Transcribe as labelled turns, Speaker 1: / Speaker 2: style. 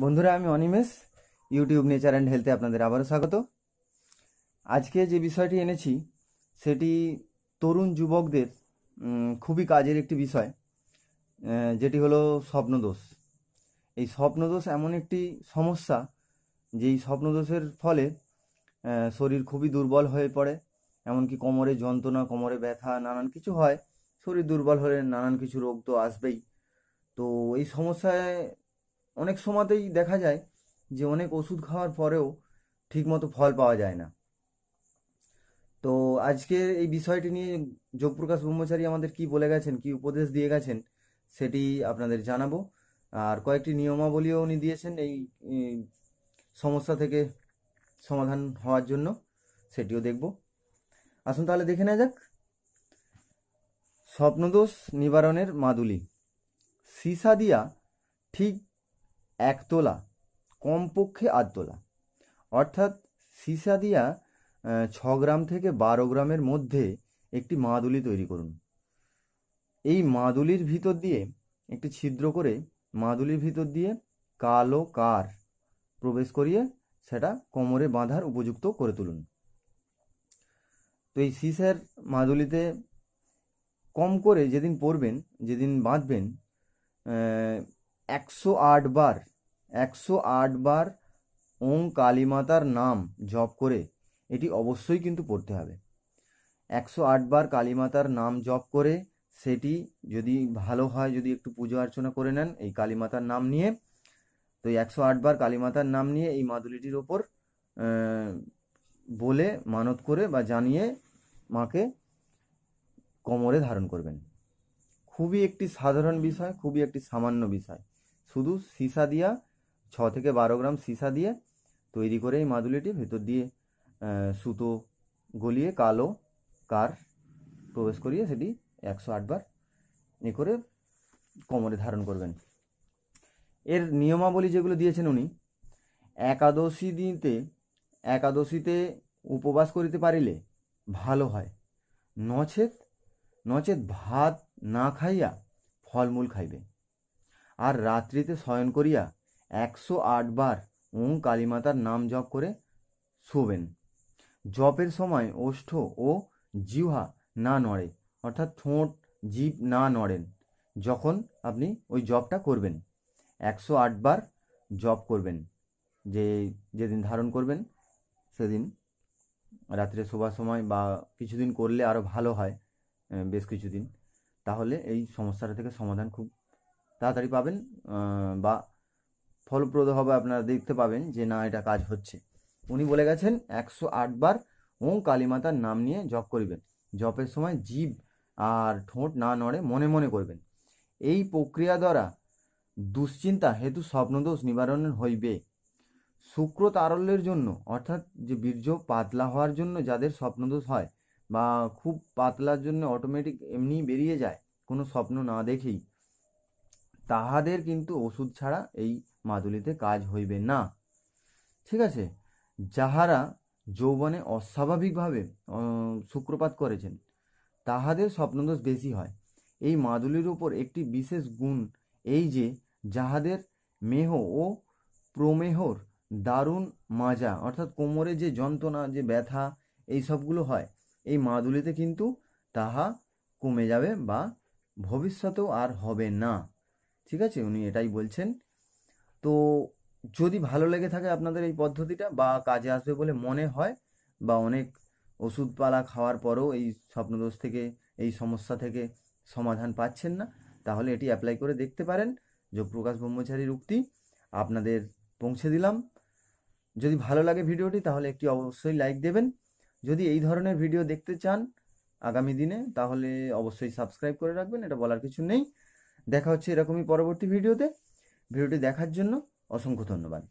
Speaker 1: বন্ধুরা আমি Animesh YouTube nature and হেলথে আপনাদের আবারও স্বাগত আজকে যে বিষয়টি এনেছি সেটি তরুণ যুবকদের খুবই কাজের একটি বিষয় যেটি হলো স্বপ্নদোষ এই স্বপ্নদোষ এমন একটি সমস্যা যেই স্বপ্নদোষের ফলে শরীর খুবই দুর্বল হয়ে পড়ে এমনকি কোমরে যন্ত্রণা কোমরে ব্যথা নানান কিছু হয় শরীর দুর্বল হলে নানান কিছু রোগ তো আসবেই তো এই সমস্যায় অনেক সময়তেই দেখা যায় যে অনেক ওষুধ খাওয়ার পরেও ঠিকমতো ফল পাওয়া যায় না তো আজকে এই বিষয়টি নিয়ে যোগপ্রকাশ ব্রহ্মচারী আমাদের কি বলে গেছেন কি উপদেশ দিয়ে গেছেন সেটি আপনাদের জানাবো আর কয়েকটি নিয়মাবলীও উনি দিয়েছেন এই সমস্যা থেকে সমাধান হওয়ার জন্য সেটিও দেখব আসুন তাহলে দেখে নেওয়া যাক স্বপ্নদোষ নিবারণের মাদুলি সিসা দিয়া ঠিক এক তোলা কমপক্ষে আধ তোলা অর্থাৎ সীসা দিয়া ছ গ্রাম থেকে বারো গ্রামের মধ্যে একটি মাদুলি তৈরি করুন এই মাদুলির ভিতর দিয়ে একটি ছিদ্র করে মাদুলির ভিতর দিয়ে কালো কার প্রবেশ করিয়ে সেটা কোমরে বাঁধার উপযুক্ত করে তুলুন তো এই সিসের মাদুলিতে কম করে যেদিন পরবেন যেদিন বাঁধবেন একশো আট বার একশো আট বার ওং কালীমাতার নাম জপ করে এটি অবশ্যই কিন্তু পড়তে হবে একশো আট বার কালীমাতার নাম জপ করে সেটি যদি ভালো হয় যদি একটু পুজো অর্চনা করে নেন এই কালীমাতার নাম নিয়ে তো একশো আট বার কালীমাতার নাম নিয়ে এই মাদুলিটির ওপর বলে মানত করে বা জানিয়ে মাকে কোমরে ধারণ করবেন খুবই একটি সাধারণ বিষয় খুবই একটি সামান্য বিষয় শুধু সীসা দিয়া ছ থেকে বারো গ্রাম সীসা দিয়ে তৈরি করে এই মাদুলিটি ভেতর দিয়ে সুতো গলিয়ে কালো কার প্রবেশ করিয়ে সেটি একশো আটবার এ করে কোমরে ধারণ করবেন এর নিয়মাবলী যেগুলো দিয়েছেন উনি একাদশী দিতে একাদশীতে উপবাস করিতে পারিলে ভালো হয় নচেত নচেত ভাত না খাইয়া ফলমূল খাইবে আর রাত্রিতে শয়ন করিয়া একশো বার ওম কালীমাতার নাম জপ করে শোবেন জপের সময় ওষ্ঠ ও জিহ্বা না নড়ে অর্থাৎ ঠোঁট জিভ না নড়েন যখন আপনি ওই জপটা করবেন একশো বার জপ করবেন যে যেদিন ধারণ করবেন সেদিন রাত্রে শোবার সময় বা কিছুদিন করলে আরও ভালো হয় বেশ কিছুদিন তাহলে এই সমস্যাটা থেকে সমাধান খুব তাড়াতাড়ি পাবেন বা ফলপ্রদ হবে আপনারা দেখতে পাবেন যে না এটা কাজ হচ্ছে উনি বলে গেছেন একশো বার ওম কালীমাতার নাম নিয়ে জপ করিবেন জপের সময় জীব আর ঠোঁট না নড়ে মনে মনে করবেন এই প্রক্রিয়া দ্বারা দুশ্চিন্তা হেতু স্বপ্নদোষ নিবারণ হইবে শুক্র তারল্যের জন্য অর্থাৎ যে বীর্য পাতলা হওয়ার জন্য যাদের স্বপ্নদোষ হয় বা খুব পাতলার জন্য অটোমেটিক এমনি বেরিয়ে যায় কোনো স্বপ্ন না দেখেই তাহাদের কিন্তু ওষুধ ছাড়া এই মাদুলিতে কাজ হইবে না ঠিক আছে যাহারা যৌবনে অস্বাভাবিকভাবে শুক্রপাত করেছেন তাহাদের স্বপ্নদোষ বেশি হয় এই মাদুলির উপর একটি বিশেষ গুণ এই যে যাহাদের মেহ ও প্রমেহর দারুণ মাজা অর্থাৎ কোমরে যে যন্ত্রণা যে ব্যথা এই সবগুলো হয় এই মাদুলিতে কিন্তু তাহা কমে যাবে বা ভবিষ্যতেও আর হবে না ঠিক আছে উনি এটাই বলছেন তো যদি ভালো লেগে থাকে আপনাদের এই পদ্ধতিটা বা কাজে আসবে বলে মনে হয় বা অনেক ওষুধপালা খাওয়ার পরেও এই স্বপ্নদোষ থেকে এই সমস্যা থেকে সমাধান পাচ্ছেন না তাহলে এটি অ্যাপ্লাই করে দেখতে পারেন যোগ প্রকাশ ব্রহ্মচারীর উক্তি আপনাদের পৌঁছে দিলাম যদি ভালো লাগে ভিডিওটি তাহলে একটি অবশ্যই লাইক দেবেন যদি এই ধরনের ভিডিও দেখতে চান আগামী দিনে তাহলে অবশ্যই সাবস্ক্রাইব করে রাখবেন এটা বলার কিছু নেই দেখা হচ্ছে এরকমই পরবর্তী ভিডিওতে ভিডিওটি দেখার জন্য অসংখ্য ধন্যবাদ